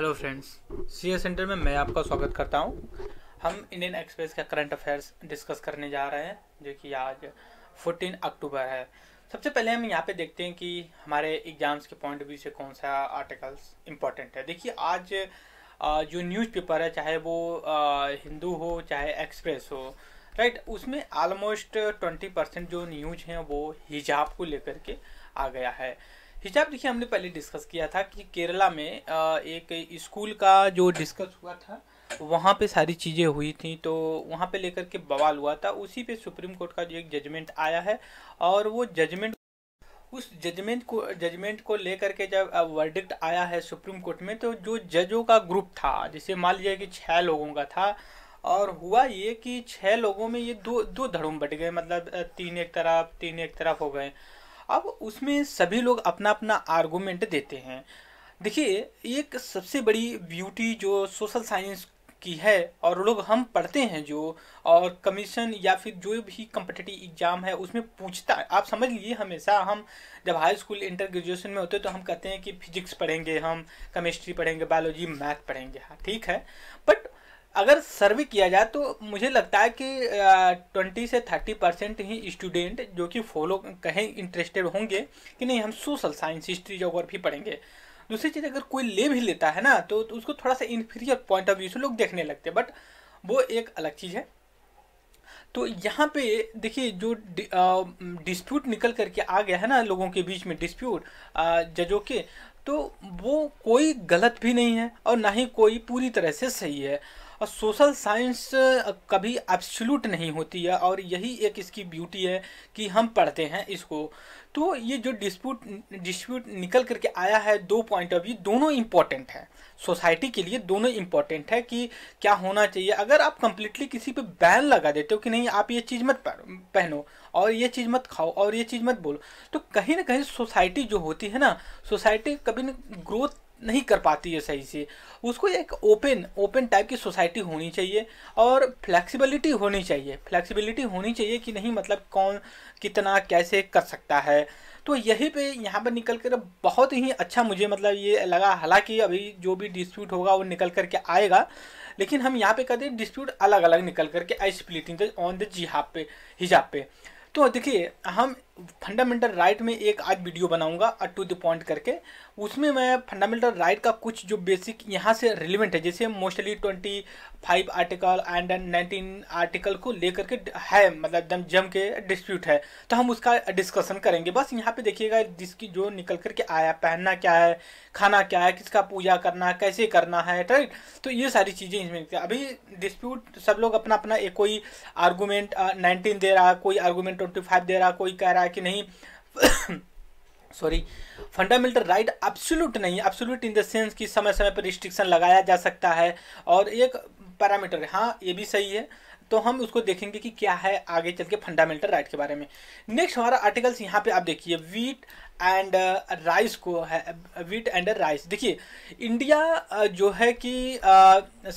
hello friends C centre में मैं आपका स्वागत करता हूं हम इंडियन एक्सप्रेस का करंट अफेयर्स डिस्कस करने जा रहे हैं जो कि आज 14 अक्टूबर है सबसे पहले हम यहाँ पे देखते हैं कि हमारे एग्जाम्स के पॉइंट ऑफ व्यू से कौन सा आर्टिकल्स इम्पोर्टेंट है देखिए आज जो न्यूज़पेपर है चाहे वो हिंदू हो चाहे एक्सप्रेस हो राइट उसमें ऑलमोस्ट ट्वेंटी परसेंट जो न्यूज हैं वो हिजाब को लेकर के आ गया है हिजाब देखिए हमने पहले डिस्कस किया था कि केरला में एक स्कूल का जो डिस्कस हुआ था वहाँ पे सारी चीज़ें हुई थी तो वहाँ पे लेकर के बवाल हुआ था उसी पे सुप्रीम कोर्ट का जो एक जजमेंट आया है और वो जजमेंट उस जजमेंट को जजमेंट को लेकर के जब वर्डिक्ट आया है सुप्रीम कोर्ट में तो जो जजों का ग्रुप था जैसे मान लीजिए कि छः लोगों का था और हुआ ये कि छः लोगों में ये दो दो धड़ों बट गए मतलब तीन एक तरफ तीन एक तरफ हो गए अब उसमें सभी लोग अपना अपना आर्गूमेंट देते हैं देखिए एक सबसे बड़ी ब्यूटी जो सोशल साइंस की है और लोग हम पढ़ते हैं जो और कमीशन या फिर जो भी कम्पिटेटिव एग्जाम है उसमें पूछता है आप समझ लीजिए हमेशा हम जब हाई स्कूल इंटर ग्रेजुएशन में होते हैं तो हम कहते हैं कि फिजिक्स पढ़ेंगे हम केमिस्ट्री पढ़ेंगे बायोलॉजी मैथ पढ़ेंगे हाँ ठीक है बट अगर सर्वे किया जाए तो मुझे लगता है कि ट्वेंटी से थर्टी परसेंट ही स्टूडेंट जो कि फॉलो कहें इंटरेस्टेड होंगे कि नहीं हम सोशल साइंस हिस्ट्री जोग्राफी पढ़ेंगे दूसरी चीज़ अगर कोई ले भी लेता है ना तो, तो उसको थोड़ा सा इन्फीरियर पॉइंट ऑफ व्यू से लोग देखने लगते हैं बट वो एक अलग चीज़ है तो यहाँ पे देखिए जो डिस्प्यूट निकल करके आ गया है ना लोगों के बीच में डिस्प्यूट जजों के तो वो कोई गलत भी नहीं है और ना ही कोई पूरी तरह से सही है और सोशल साइंस कभी एब्सोल्यूट नहीं होती है और यही एक इसकी ब्यूटी है कि हम पढ़ते हैं इसको तो ये जो डिस्प्यूट डिस्प्यूट निकल करके आया है दो पॉइंट ऑफ व्यू दोनों इम्पॉर्टेंट है सोसाइटी के लिए दोनों इम्पॉर्टेंट है कि क्या होना चाहिए अगर आप कंप्लीटली किसी पे बैन लगा देते हो कि नहीं आप ये चीज़ मत पहनो और ये चीज़ मत खाओ और ये चीज़ मत बोलो तो कहीं ना कहीं सोसाइटी जो होती है ना सोसाइटी कभी ना ग्रोथ नहीं कर पाती है सही से उसको एक ओपन ओपन टाइप की सोसाइटी होनी चाहिए और फ्लेक्सिबिलिटी होनी चाहिए फ्लेक्सिबिलिटी होनी चाहिए कि नहीं मतलब कौन कितना कैसे कर सकता है तो यही पे यहाँ पर निकल कर बहुत ही अच्छा मुझे मतलब ये लगा हालांकि अभी जो भी डिस्प्यूट होगा वो निकल करके आएगा लेकिन हम यहाँ पे कहते हैं डिस्प्यूट अलग अलग निकल करके आई स्प्लिटिंग द ऑन द जिहाब पे हिजाब पे तो देखिए हम फंडामेंटल राइट में एक आज वीडियो बनाऊंगा टू द पॉइंट करके उसमें मैं फंडामेंटल राइट का कुछ जो बेसिक यहाँ से रिलेवेंट है जैसे mostly twenty five article and nineteen article को लेकर के है मतलब एकदम जम के डिस्प्यूट है तो हम उसका डिस्कशन करेंगे बस यहाँ पे देखिएगा जिसकी जो निकल कर के आया पहनना क्या है खाना क्या है किसका पूजा करना है कैसे करना है राइट तो ये सारी चीज़ें इसमें अभी डिस्प्यूट सब लोग अपना अपना एक कोई आर्गूमेंट नाइनटीन uh, दे रहा है कोई आर्गूमेंट ट्वेंटी फाइव दे रहा कोई कह रहा है कि नहीं सॉरी फंडामेंटल राइट एब्सोल्यूट नहीं है एब्सोल्यूट इन द सेंस कि समय समय पर रिस्ट्रिक्शन लगाया जा सकता है और एक पैरामीटर हाँ ये भी सही है तो हम उसको देखेंगे कि क्या है आगे चल के फंडामेंटल राइट के बारे में नेक्स्ट हमारा आर्टिकल्स यहाँ पे आप देखिए वीट एंड राइस को है वीट एंड राइस देखिए इंडिया uh, जो है कि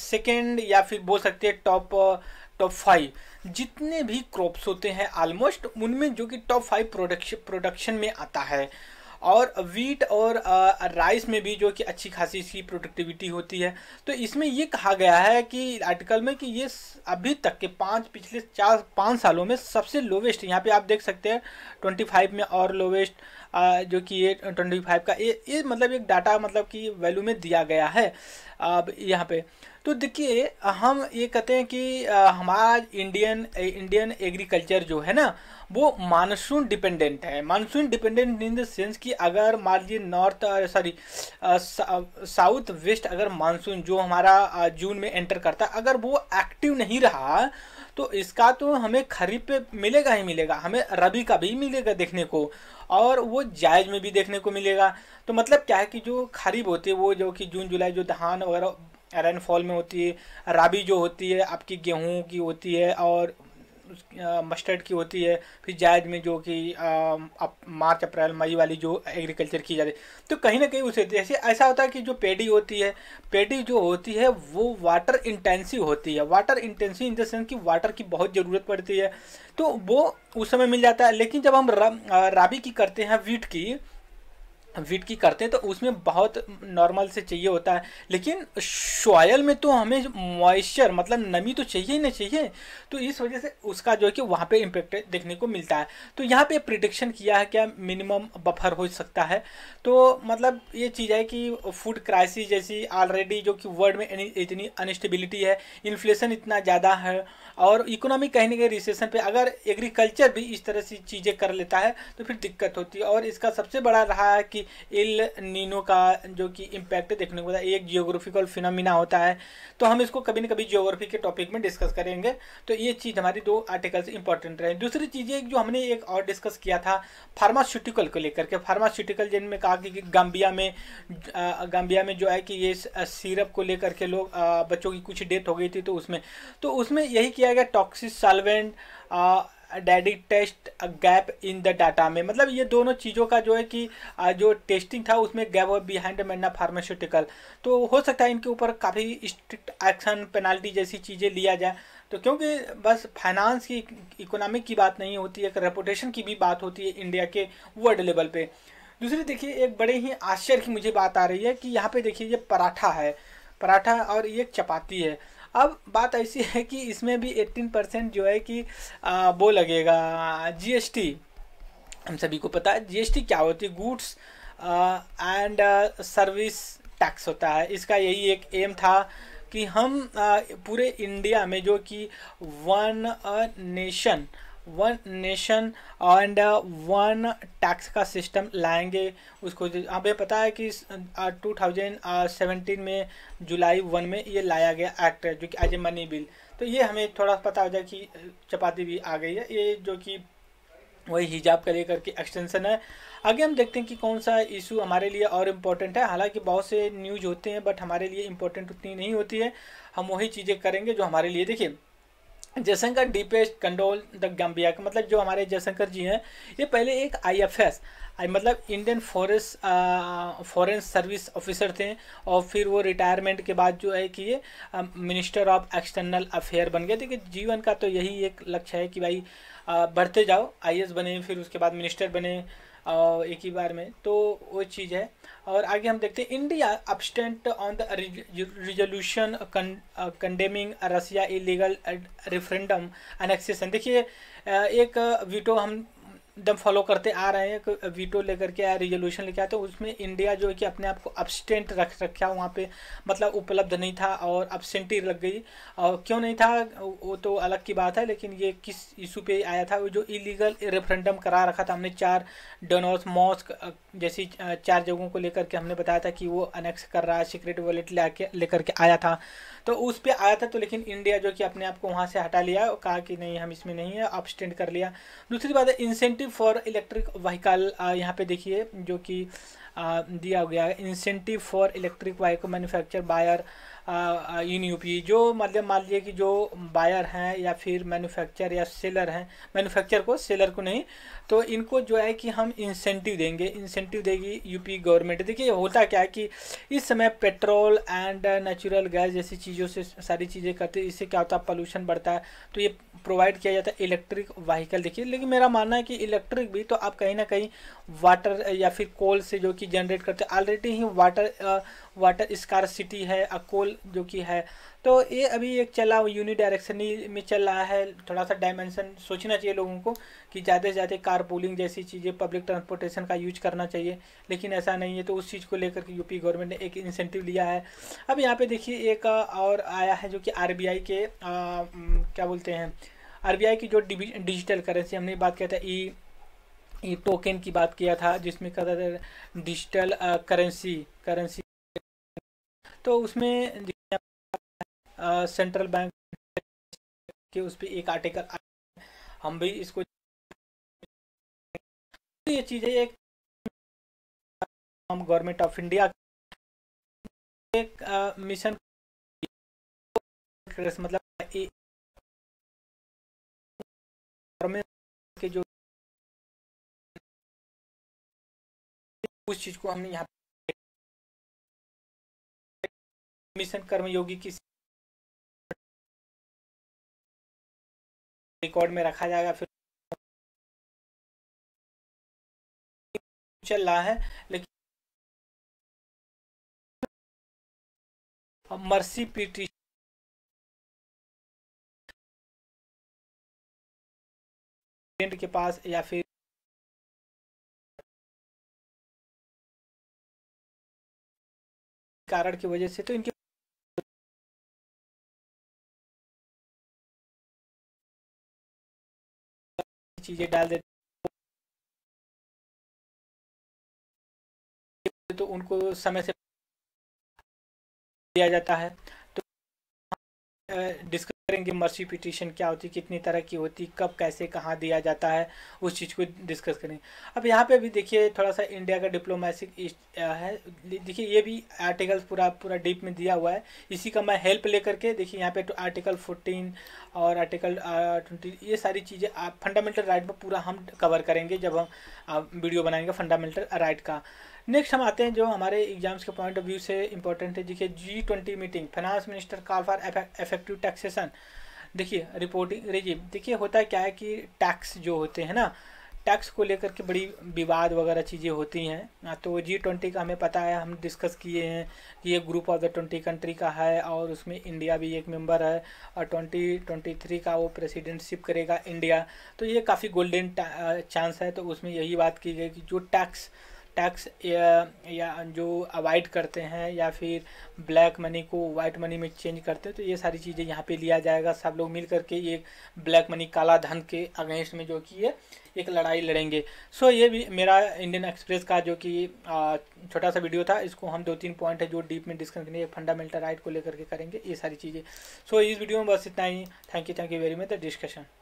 सेकेंड uh, या फिर बोल सकते हैं टॉप टॉप फाइव जितने भी क्रॉप्स होते हैं ऑलमोस्ट उनमें जो कि टॉप फाइव प्रोडक्शन प्रोडक्शन में आता है और वीट और राइस में भी जो कि अच्छी खासी इसकी प्रोडक्टिविटी होती है तो इसमें ये कहा गया है कि आर्टिकल में कि ये अभी तक के पाँच पिछले चार पाँच सालों में सबसे लोवेस्ट यहाँ पे आप देख सकते हैं ट्वेंटी फाइव में और लोवेस्ट जो कि ये ट्वेंटी फाइव का ये ये मतलब एक डाटा मतलब कि वैल्यू में दिया गया है अब यहाँ पर तो देखिए हम ये कहते हैं कि हमारा इंडियन इंडियन एग्रीकल्चर जो है ना वो मानसून डिपेंडेंट है monsoon dependent in the sense कि अगर मान लीजिए नॉर्थ सॉरी साउथ वेस्ट अगर मानसून जो हमारा जून में एंटर करता अगर वो एक्टिव नहीं रहा तो इसका तो हमें खरीफ पे मिलेगा ही मिलेगा हमें रबी का भी मिलेगा देखने को और वो जायज में भी देखने को मिलेगा तो मतलब क्या है कि जो खरीफ होते हैं वो जो कि जून जुलाई जो धान वगैरह रेनफॉल में होती है राबी जो होती है आपकी गेहूं की होती है और मस्टर्ड की होती है फिर जायद में जो कि मार्च अप्रैल मई वाली जो एग्रीकल्चर की जाती है तो कहीं ना कहीं उसे जैसे ऐसा होता है कि जो पेडी होती है पेडी जो होती है वो वाटर इंटेंसिव होती है water intensive in the sense कि वाटर की बहुत ज़रूरत पड़ती है तो वो उस समय मिल जाता है लेकिन जब हम रा, राबी की करते हैं वीट की वीट की करते हैं तो उसमें बहुत नॉर्मल से चाहिए होता है लेकिन सॉयल में तो हमें मॉइस्चर मतलब नमी तो चाहिए ही ना चाहिए तो इस वजह से उसका जो है कि वहाँ पे इम्पेक्ट देखने को मिलता है तो यहाँ पे प्रिडिक्शन किया है क्या मिनिमम बफर हो सकता है तो मतलब ये चीज़ है कि फूड क्राइसिस जैसी ऑलरेडी जो कि वर्ल्ड में इतनी अनस्टेबिलिटी है इन्फ्लेशन इतना ज़्यादा है और इकोनॉमी कहीं ना कहीं रिसेशन पे अगर एग्रीकल्चर भी इस तरह से चीज़ें कर लेता है तो फिर दिक्कत होती है और इसका सबसे बड़ा रहा है कि इल नीनो का जो कि इम्पैक्ट देखने को मिलता है एक जियोग्राफिकल फिनोमिना होता है तो हम इसको कभी ना कभी जियोग्राफी के टॉपिक में डिस्कस करेंगे तो ये चीज़ हमारी दो आर्टिकल्स इंपॉर्टेंट रहे दूसरी चीज़ एक जो हमने एक और डिस्कस किया था फार्मास्यूटिकल को लेकर के फार्मास्यूटिकल जिनमें कहा कि गाम्बिया में गाम्बिया में जो है कि ये सीरप को लेकर के लोग बच्चों की कुछ डेथ हो गई थी तो उसमें तो उसमें यही किया गया टॉक्सिस सॉल्वेंट डेडिक test gap in the data में मतलब ये दोनों चीज़ों का जो है कि जो टेस्टिंग था उसमें गैप और बिहाइंड मैन्ना फार्मास्यूटिकल तो हो सकता है इनके ऊपर काफ़ी स्ट्रिक्ट एक्शन पेनाल्टी जैसी चीज़ें लिया जाए तो क्योंकि बस फाइनेंस की इकोनॉमिक की बात नहीं होती है एक रेपुटेशन की भी बात होती है इंडिया के वर्ल्ड लेवल पर दूसरी देखिए एक बड़े ही आश्चर्य की मुझे बात आ रही है कि यहाँ पर देखिए ये पराठा है पराठा और ये चपाती है अब बात ऐसी है कि इसमें भी 18 परसेंट जो है कि आ, वो लगेगा जीएसटी हम सभी को पता है जीएसटी क्या होती है गुड्स एंड सर्विस टैक्स होता है इसका यही एक एम था कि हम आ, पूरे इंडिया में जो कि one nation one nation and one tax का सिस्टम लाएंगे उसको हमें पता है कि टू थाउजेंड सेवेंटीन में जुलाई वन में ये लाया गया एक्ट है जो कि एज ए मनी बिल तो ये हमें थोड़ा पता हो जाए कि uh, चपाती भी आ गई है ये जो कि वही हिजाब का लेकर के एक्सटेंशन है आगे हम देखते हैं कि कौन सा इशू हमारे लिए और इम्पोर्टेंट है हालांकि बहुत से न्यूज होते हैं बट हमारे लिए इम्पोर्टेंट उतनी नहीं होती है हम वही चीज़ें करेंगे जो हमारे लिए देखिए Jaishankar deepest condole the Gambia का मतलब जो हमारे जयशंकर जी हैं ये पहले एक आईएफएस मतलब Indian forest foreign service officer थे और फिर वो रिटायरमेंट के बाद जो है कि ये मिनिस्टर ऑफ एक्सटर्नल अफेयर बन गए देखिए जीवन का तो यही एक लक्ष्य है कि भाई आ, बढ़ते जाओ आई बने फिर उसके बाद मिनिस्टर बने और एक ही बार में तो वो चीज़ है और आगे हम देखते हैं India abstained on the resolution condemning Russia illegal referendum annexation देखिए एक वीटो हम एकदम फॉलो करते आ रहे हैं वीटो लेकर के आया रिजोल्यूशन लेकर आते तो उसमें इंडिया जो है कि अपने आप को अपस्टेंट रख रखा वहाँ पे मतलब उपलब्ध नहीं था और अब्सेंटी लग गई और क्यों नहीं था वो तो अलग की बात है लेकिन ये किस इशू पे आया था वो जो इलीगल रेफरेंडम करा रखा था हमने चार डोनोस मॉस्क जैसी चार जगहों को लेकर के हमने बताया था कि वो अनेक्स कर रहा है सीक्रेट वॉलेट के लेकर के आया था तो उस पर आया था तो लेकिन इंडिया जो कि अपने आप को वहाँ से हटा लिया कहा कि नहीं हम इसमें नहीं है अपस्टेंट कर लिया दूसरी बात है incentive incentive for electric vehicle यहाँ पे देखिए जो कि दिया गया है incentive for electric vehicle manufacture buyer यूनियोपी जो मतलब मान लीजिए कि जो बायर हैं या फिर मैन्युफैक्चर या सेलर हैं मैन्युफैक्चर को सेलर को नहीं तो इनको जो है कि हम इंसेंटिव देंगे इंसेंटिव देगी यूपी गवर्नमेंट देखिए होता क्या है कि इस समय पेट्रोल एंड नेचुरल गैस जैसी चीज़ों से सारी चीज़ें करते इससे क्या होता है पॉल्यूशन बढ़ता है तो ये प्रोवाइड किया जाता है इलेक्ट्रिक व्हीकल देखिए लेकिन मेरा मानना है कि इलेक्ट्रिक भी तो आप कहीं ना कहीं वाटर या फिर कोल से जो कि जनरेट करते ऑलरेडी ही वाटर वाटर सिटी है अकोल जो कि है तो ये अभी एक चला यूनि डायरेक्शनी में चल रहा है थोड़ा सा डायमेंशन सोचना चाहिए लोगों को कि ज़्यादा से ज़्यादा कार पोलिंग जैसी चीज़ें पब्लिक ट्रांसपोर्टेशन का यूज करना चाहिए लेकिन ऐसा नहीं है तो उस चीज़ को लेकर के यूपी गवर्नमेंट ने एक इंसेंटिव लिया है अब यहाँ पे देखिए एक और आया है जो कि आर के आ, क्या बोलते हैं आर की जो डिजिटल करेंसी हमने बात किया था ई ई टोकन की बात किया था जिसमें कहता था डिजिटल करेंसी करेंसी तो उसमें सेंट्रल बैंक के उस पर एक आर्टिकल हम भी इसको ये चीज़ है एक हम गवर्नमेंट ऑफ इंडिया एक मिशन मतलब के जो उस चीज़ को हमने यहाँ मिशन कर्मयोगी की रिकॉर्ड में रखा जाएगा फिर चल रहा है लेकिन मर्सी पीटी के पास या फिर कारण की वजह से तो इनके चीज़ें डाल देते तो उनको समय से दिया जाता है तो डिस्क करेंगे मर्सी पिटिशन क्या होती कितनी तरह की होती कब कैसे कहाँ दिया जाता है उस चीज़ को डिस्कस करें अब यहाँ पे भी देखिए थोड़ा सा इंडिया का डिप्लोमेसिक है देखिए ये भी आर्टिकल पूरा पूरा डीप में दिया हुआ है इसी का मैं हेल्प लेकर के देखिए यहाँ पे तो आर्टिकल फोर्टीन और आर्टिकल ट्वेंटी ये सारी चीज़ें फंडामेंटल राइट पर पूरा हम कवर करेंगे जब हम वीडियो बनाएंगे फंडामेंटल राइट का नेक्स्ट हम आते हैं जो हमारे एग्जाम्स के पॉइंट ऑफ व्यू से इंपॉर्टेंट है देखिए G twenty meeting finance minister call for effective taxation देखिए रिपोर्टिंग रिजिम देखिए होता है क्या है कि टैक्स जो होते हैं ना टैक्स को लेकर के बड़ी विवाद वगैरह चीज़ें होती हैं हाँ, तो जी ट्वेंटी का हमें पता है हम डिस्कस किए हैं कि ये group of the twenty country का है और उसमें इंडिया भी एक मेंबर है और ट्वेंटी ट्वेंटी थ्री का वो प्रेसिडेंटशिप करेगा इंडिया तो ये काफ़ी गोल्डन चांस है तो उसमें यही बात की गई कि जो टैक्स टैक्स या जो अवॉइड करते हैं या फिर ब्लैक मनी को वाइट मनी में चेंज करते हैं तो ये सारी चीज़ें यहाँ पे लिया जाएगा सब लोग मिल करके ये ब्लैक मनी काला धन के अगेंस्ट में जो कि ये एक लड़ाई लड़ेंगे सो so, ये भी मेरा इंडियन एक्सप्रेस का जो कि छोटा सा वीडियो था इसको हम दो तीन पॉइंट है जो डीप में डिस्कस करेंगे फंडामेंटल राइट को लेकर के करेंगे ये सारी चीज़ें सो so, इस वीडियो में बस इतना ही thank you thank you very much the discussion